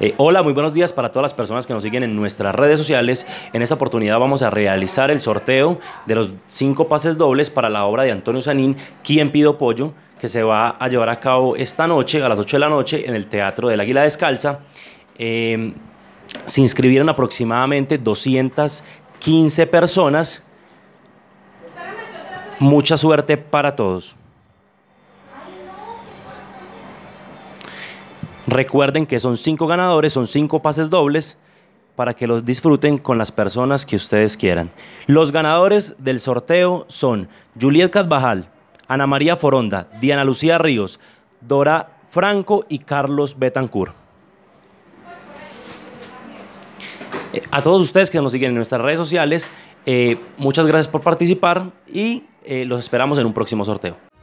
Eh, hola, muy buenos días para todas las personas que nos siguen en nuestras redes sociales. En esta oportunidad vamos a realizar el sorteo de los cinco pases dobles para la obra de Antonio Sanín, quien pido pollo, que se va a llevar a cabo esta noche a las 8 de la noche en el Teatro del Águila Descalza. Em, se inscribieron aproximadamente 215 personas. Mucha suerte para todos. Recuerden que son cinco ganadores, son cinco pases dobles para que los disfruten con las personas que ustedes quieran. Los ganadores del sorteo son Juliet Catbajal, Ana María Foronda, Diana Lucía Ríos, Dora Franco y Carlos Betancourt. Eh, a todos ustedes que nos siguen en nuestras redes sociales, eh, muchas gracias por participar y eh, los esperamos en un próximo sorteo.